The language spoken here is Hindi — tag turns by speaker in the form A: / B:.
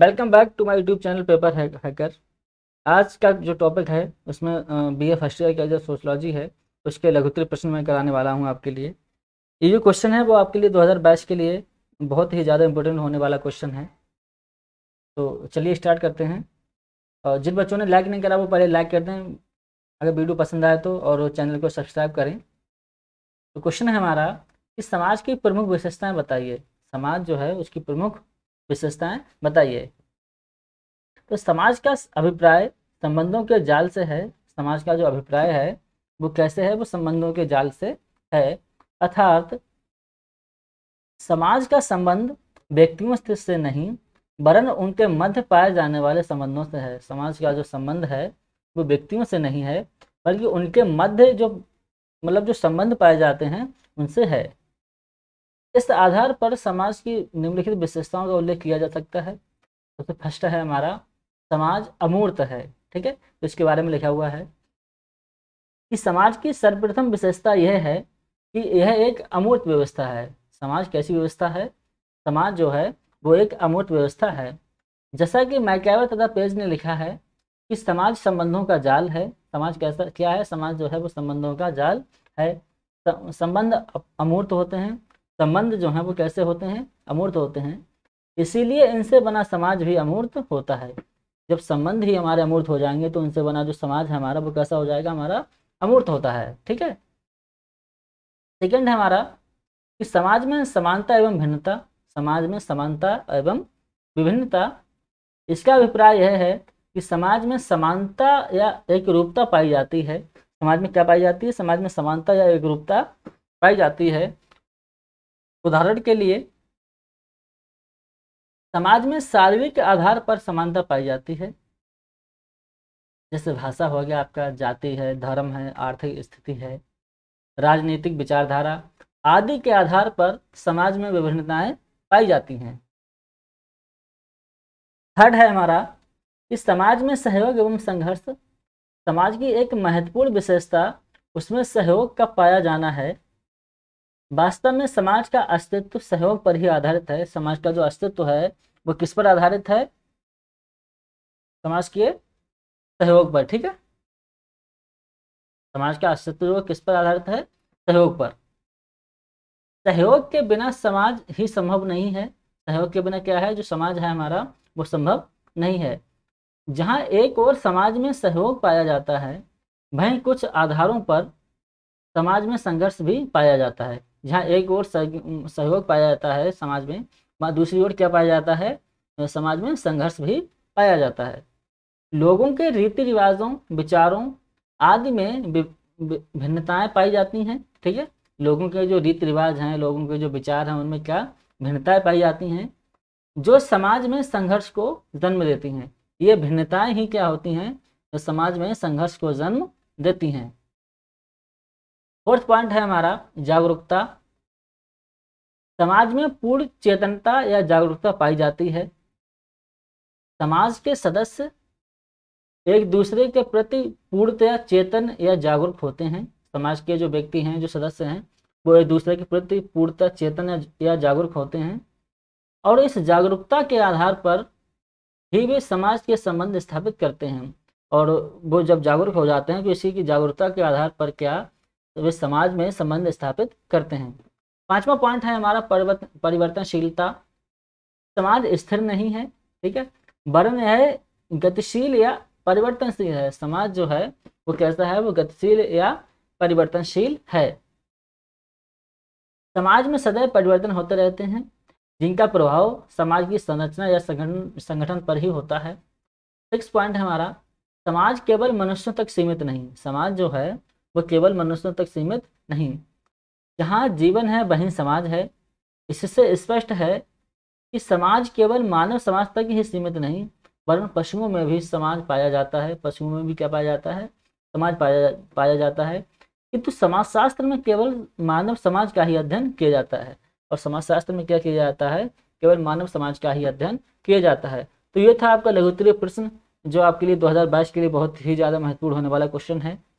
A: welcome back to my YouTube channel paper hacker आज का जो टॉपिक है उसमें बी ए फर्स्ट ईयर का जो सोशलॉजी है उसके लघुतरी प्रश्न मैं कराने वाला हूं आपके लिए ये जो क्वेश्चन है वो आपके लिए 2022 के लिए बहुत ही ज़्यादा इंपॉर्टेंट होने वाला क्वेश्चन है तो चलिए स्टार्ट करते हैं और जिन बच्चों ने लाइक नहीं करा वो पहले लाइक कर दें अगर वीडियो पसंद आए तो और चैनल को सब्सक्राइब करें तो क्वेश्चन है हमारा कि समाज की प्रमुख विशेषताएँ बताइए समाज जो है उसकी प्रमुख विशेषताएं बताइए तो समाज का अभिप्राय संबंधों के जाल से है समाज का जो अभिप्राय है वो कैसे है वो संबंधों के जाल से है अर्थात समाज का संबंध व्यक्तियों से नहीं वरन उनके मध्य पाए जाने वाले संबंधों से है समाज का जो संबंध है वो व्यक्तियों से नहीं है बल्कि उनके मध्य जो मतलब जो संबंध पाए जाते हैं उनसे है इस आधार पर समाज की निम्नलिखित विशेषताओं का उल्लेख किया जा सकता है सबसे तो फर्स्ट है हमारा समाज अमूर्त है ठीक है तो इसके बारे में लिखा हुआ है कि समाज की सर्वप्रथम विशेषता यह है कि यह एक अमूर्त व्यवस्था है समाज कैसी व्यवस्था है समाज जो है वो एक अमूर्त व्यवस्था है जैसा कि मैकेवर तथा पेज ने लिखा है कि समाज संबंधों का जाल है समाज कैसा क्या है समाज जो है वो संबंधों का जाल है संबंध अमूर्त होते हैं संबंध जो हैं वो कैसे होते हैं अमूर्त होते हैं इसीलिए इनसे बना समाज भी अमूर्त होता है जब संबंध ही हमारे अमूर्त हो जाएंगे तो इनसे बना जो समाज है हमारा वो कैसा हो जाएगा हमारा अमूर्त होता है ठीक है सेकेंड है हमारा कि समाज में समानता एवं भिन्नता समाज में समानता एवं विभिन्नता इसका अभिप्राय यह है कि समाज में समानता या एक रूपता पाई जाती है समाज में क्या पाई जाती है समाज में समानता या एक रूपता पाई जाती है उदाहरण के लिए समाज में सार्विक आधार पर समानता पाई जाती है जैसे भाषा हो गया आपका जाति है धर्म है आर्थिक स्थिति है राजनीतिक विचारधारा आदि के आधार पर समाज में विभिन्नताएं पाई जाती हैं थर्ड है हमारा कि समाज में सहयोग एवं संघर्ष समाज की एक महत्वपूर्ण विशेषता उसमें सहयोग का पाया जाना है वास्तव में समाज का अस्तित्व सहयोग पर ही आधारित है समाज का जो अस्तित्व है वो किस पर आधारित है समाज के सहयोग पर ठीक है समाज का अस्तित्व जो किस पर आधारित है सहयोग पर सहयोग के बिना समाज ही संभव नहीं है सहयोग के बिना क्या है जो समाज है हमारा वो संभव नहीं है जहाँ एक और समाज में सहयोग पाया जाता है वहीं कुछ आधारों पर समाज में संघर्ष भी पाया जाता है जहाँ एक ओर सहयोग पाया जाता है समाज में वहाँ दूसरी ओर क्या पाया जाता है समाज में संघर्ष भी पाया जाता है लोगों के रीति रिवाजों विचारों आदि में भिन्नताएं पाई जाती हैं ठीक है लोगों के जो रीति रिवाज हैं लोगों के जो विचार हैं उनमें क्या भिन्नताएं पाई जाती हैं जो समाज में संघर्ष को जन्म देती हैं ये भिन्नताएं ही क्या होती हैं जो समाज में संघर्ष को जन्म देती हैं फोर्थ पॉइंट है हमारा जागरूकता समाज में पूर्ण चेतनता या जागरूकता पाई जाती है समाज के सदस्य एक दूसरे के प्रति पूर्णतया चेतन या जागरूक होते हैं समाज के जो व्यक्ति हैं जो सदस्य हैं वो एक दूसरे के प्रति पूर्णतः चेतन या जागरूक होते हैं और इस जागरूकता के आधार पर ही वे समाज के संबंध स्थापित करते हैं और वो जब जागरूक हो जाते हैं तो इसी की जागरूकता के आधार पर क्या तो वे समाज में संबंध स्थापित करते हैं पांचवा पॉइंट है हमारा परिवर्तनशीलता समाज स्थिर नहीं है ठीक है वर्ण है गतिशील या परिवर्तनशील है समाज जो है वो कैसा है वो गतिशील या परिवर्तनशील है समाज में सदैव परिवर्तन होते रहते हैं जिनका प्रभाव समाज की संरचना या संगठन संगठन पर ही होता है सिक्स पॉइंट हमारा समाज केवल मनुष्यों तक सीमित नहीं समाज जो है वह केवल मनुष्यों तक सीमित नहीं जहाँ जीवन है वहीं समाज है इससे स्पष्ट है कि समाज केवल मानव समाज तक ही सीमित नहीं वरन पशुओं में भी समाज पाया जाता है पशुओं में भी क्या पाया जाता है समाज पाया जा पाया जाता है किंतु समाजशास्त्र में केवल मानव समाज का ही अध्ययन किया जाता है और समाजशास्त्र में क्या किया जाता है केवल मानव समाज का ही अध्ययन किया जाता है तो ये था आपका लघुत्तरीय प्रश्न जो आपके लिए 2022 के लिए बहुत ही ज़्यादा महत्वपूर्ण होने वाला क्वेश्चन है